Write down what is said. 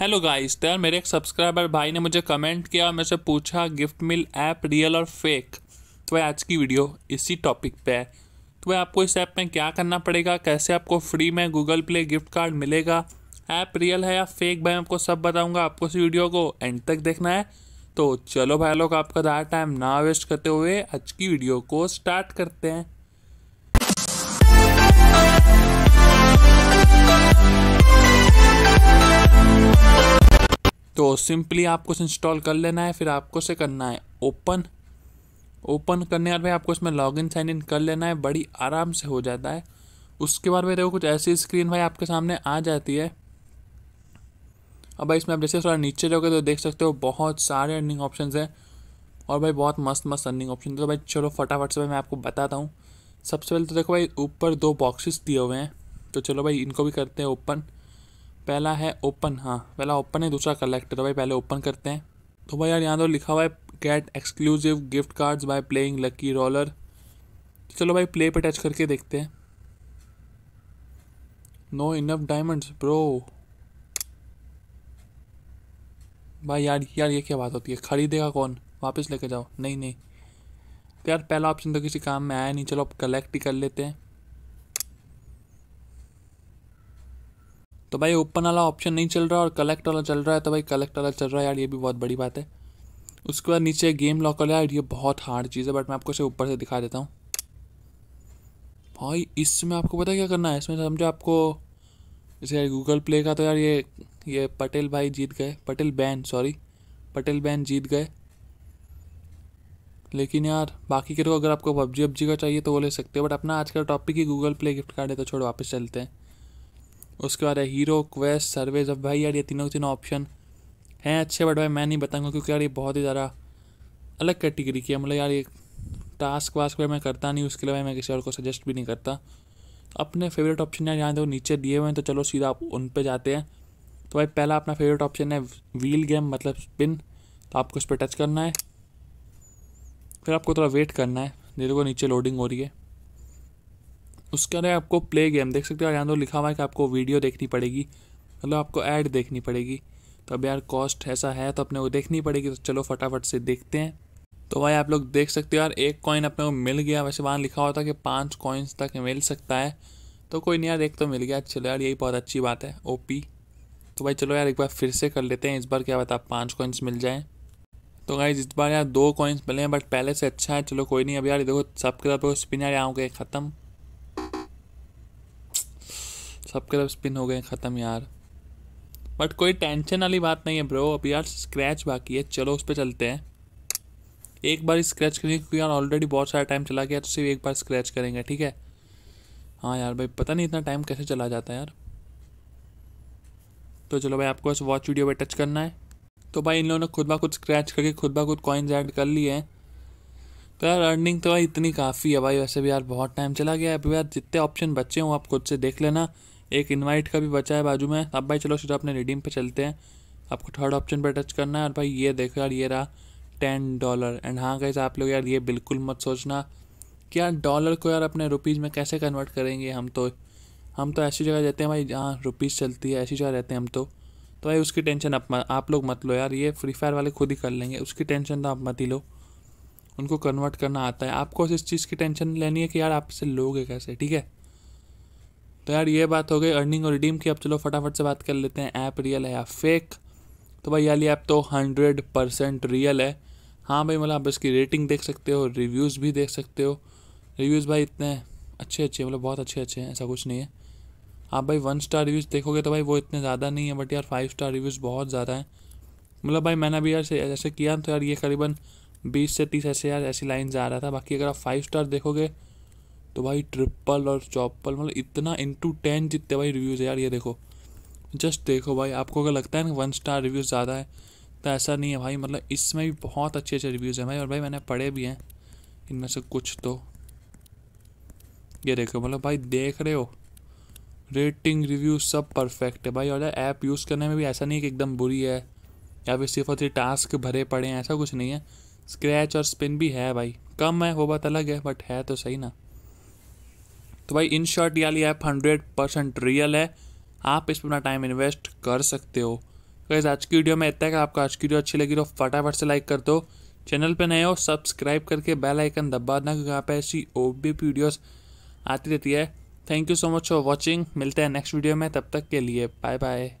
hello guys तो यार मेरे एक सब्सक्राइबर भाई ने मुझे कमेंट किया और मुझसे पूछा गिफ्ट मिल ऐप रियल और फेक तो वह आज की वीडियो इसी टॉपिक पे है तो वह आपको इस ऐप में क्या करना पड़ेगा कैसे आपको फ्री में गूगल प्ले गिफ्ट कार्ड मिलेगा ऐप रियल है या फेक भाई आपको सब बताऊँगा आपको इस वीडियो को एंड तक देखना है तो चलो भाई लोग आपका ज़्यादा टाइम ना वेस्ट करते हुए आज की वीडियो को स्टार्ट करते हैं सिंपली आपको इसे इंस्टॉल कर लेना है फिर आपको से करना है ओपन ओपन करने के बाद भाई आपको इसमें इन साइन इन कर लेना है बड़ी आराम से हो जाता है उसके बाद भाई देखो कुछ ऐसी स्क्रीन भाई आपके सामने आ जाती है अब भाई इसमें आप जैसे थोड़ा नीचे जाओगे तो देख सकते हो बहुत सारे अर्निंग ऑप्शन हैं और भाई बहुत मस्त मस्त अर्निंग ऑप्शन तो भाई चलो फटाफट से भाई मैं आपको बताता हूँ सबसे पहले तो देखो भाई ऊपर दो बॉक्सेस दिए हुए हैं तो चलो भाई इनको भी करते हैं ओपन पहला है ओपन हाँ पहला ओपन है दूसरा कलेक्ट तो भाई पहले ओपन करते हैं तो भाई यार यहाँ तो लिखा हुआ है get exclusive gift cards by playing lucky roller तो चलो भाई प्ले पे टच करके देखते हैं नो इनफ डायमंड्स ब्रो भाई यार यार ये क्या बात होती है खरीदेगा कौन वापस लेके जाओ नहीं नहीं तो यार पहला ऑप्शन तो किसी काम में आया नहीं चलो अब कलेक्ट ही कर लेते हैं तो भाई ओपन वाला ऑप्शन नहीं चल रहा और कलेक्ट वाला चल रहा है तो भाई कलेक्ट वाला चल रहा है यार ये भी बहुत बड़ी बात है उसके बाद नीचे गेम लॉक वाला यार ये बहुत हार्ड चीज़ है बट मैं आपको इसे ऊपर से दिखा देता हूँ भाई इसमें आपको पता क्या करना है इसमें समझो आपको जैसे गूगल प्ले का तो यार ये ये पटेल भाई जीत गए पटेल बैन सॉरी पटेल बैन जीत गए लेकिन यार बाकी के तो अगर आपको पबजी वबजी का चाहिए तो वो ले सकते हो बट अपना आज का टॉपिक ही गूगल प्ले गिफ्ट कार्ड है तो छोड़ वापस चलते हैं उसके बाद है हीरो क्वेस्ट सर्वेज अब भाई यार ये तीनों तीनों ऑप्शन हैं अच्छे बट भाई मैं नहीं बताऊँगा क्योंकि यार ये बहुत ही ज़्यादा अलग कैटेगरी की है मतलब यार ये टास्क वास्क मैं करता नहीं उसके लिए भाई मैं किसी और को सजेस्ट भी नहीं करता अपने फेवरेट ऑप्शन यार यहाँ देखो तो नीचे दिए हुए हैं तो चलो सीधा आप उन पर जाते हैं तो भाई पहला अपना फेवरेट ऑप्शन है व्हील गेम मतलब स्पिन तो आपको उस पर टच करना है फिर आपको थोड़ा वेट करना है देखो नीचे लोडिंग हो रही है उसके अंदर आपको प्ले गेम देख सकते हो यहाँ तो लिखा हुआ है कि आपको वीडियो देखनी पड़ेगी मतलब आपको ऐड देखनी पड़ेगी तो अब यार कॉस्ट ऐसा है तो अपने को देखनी पड़ेगी तो चलो फटाफट से देखते हैं तो भाई आप लोग देख सकते हो यार एक कॉइन अपने को मिल गया वैसे वहाँ लिखा हुआ था कि पाँच कॉइन्स तक मिल सकता है तो कोई नहीं यार एक तो मिल गया चलो यार यही बहुत अच्छी बात है ओ तो भाई चलो यार एक बार फिर से कर लेते हैं इस बार क्या बता पाँच कॉइन्स मिल जाएँ तो भाई इस बार यार दो कॉइन्स मिले हैं बट पहले से अच्छा है चलो कोई नहीं अभी यार देखो सबके साथ स्पिन तो यार यहाँ हो गए ख़त्म सब क्लब स्पिन हो गए ख़त्म यार बट कोई टेंशन वाली बात नहीं है ब्रो अभी यार स्क्रैच बाकी है चलो उस पर चलते हैं एक बार स्क्रैच करेंगे क्योंकि यार ऑलरेडी बहुत सारा टाइम चला गया तो सिर्फ एक बार स्क्रैच करेंगे ठीक है हाँ यार भाई पता नहीं इतना टाइम कैसे चला जाता है यार तो चलो भाई आपको बस वॉच वीडियो पर टच करना है तो भाई इन लोगों ने खुद ब खुद स्क्रैच करके खुद ब खुद कॉइन्स ऐड कर लिए हैं तो यार अर्निंग तो भाई इतनी काफ़ी है भाई वैसे भी यार बहुत टाइम चला गया है अभी यार जितने ऑप्शन बचे हों आप खुद से देख लेना एक इनवाइट का भी बचा है बाजू में अब भाई चलो सीधा अपने रिडीम पे चलते हैं आपको थर्ड ऑप्शन पर टच करना है और भाई ये देखो यार ये रहा टेन डॉलर एंड हाँ कैसे आप लोग यार ये बिल्कुल मत सोचना कि यार डॉलर को यार अपने रुपीज़ में कैसे कन्वर्ट करेंगे हम तो हम तो ऐसी जगह रहते हैं भाई जहाँ रुपीज़ चलती है ऐसी जगह रहते हैं हम तो तो भाई उसकी टेंशन आप आप लोग मत लो यार ये फ्री फायर वाले खुद ही कर लेंगे उसकी टेंशन तो आप मत ही लो उनको कन्वर्ट करना आता है आपको इस चीज़ की टेंशन लेनी है कि यार आपसे लोगे कैसे ठीक है तो यार ये बात हो गई अर्निंग और रिडीम की अब चलो फटाफट से बात कर लेते हैं ऐप रियल है या फेक तो भाई यार ऐप तो हंड्रेड परसेंट रियल है हाँ भाई मतलब आप इसकी रेटिंग देख सकते हो रिव्यूज़ भी देख सकते हो रिव्यूज़ भाई इतने अच्छे अच्छे मतलब बहुत अच्छे अच्छे हैं ऐसा कुछ नहीं है आप भाई वन स्टार रिव्यूज़ देखोगे तो भाई वो इतने ज़्यादा नहीं है बट यार फाइव स्टार रिव्यूज़ बहुत ज़्यादा हैं मतलब भाई मैंने अभी यार ऐसे किया तो यार ये करीबन बीस से तीस ऐसे यार ऐसी लाइन जा रहा था बाकी अगर आप फाइव स्टार देखोगे तो भाई ट्रिपल और चौपल मतलब इतना इंटू टेन जितने भाई रिव्यूज़ है यार ये देखो जस्ट देखो भाई आपको अगर लगता है ना वन स्टार रिव्यूज़ ज़्यादा है तो ऐसा नहीं है भाई मतलब इसमें भी बहुत अच्छे अच्छे रिव्यूज़ हैं भाई और भाई मैंने पढ़े भी हैं इनमें से कुछ तो ये देखो मतलब भाई देख रहे हो रेटिंग रिव्यू सब परफेक्ट है भाई और ऐप यूज़ करने में भी ऐसा नहीं है कि एकदम बुरी है या फिर सिर्फ और सिर्फ टास्क भरे पड़े हैं ऐसा कुछ नहीं है स्क्रैच और स्पिन भी है भाई कम है वो बात अलग है बट है तो सही ना तो भाई इन शॉर्ट ये वाली ऐप हंड्रेड परसेंट रियल है आप इस पर अपना टाइम इन्वेस्ट कर सकते हो गैस आज की वीडियो में इतना है कि आपको आज की वीडियो अच्छी लगी तो फटाफट से लाइक कर दो चैनल पर नए हो सब्सक्राइब करके बेल आइकन दबा देना क्योंकि यहाँ पे ऐसी ओ बी वीडियोस आती रहती है thank you so much for watching मिलते हैं नेक्स्ट वीडियो में तब तक के लिए बाय बाय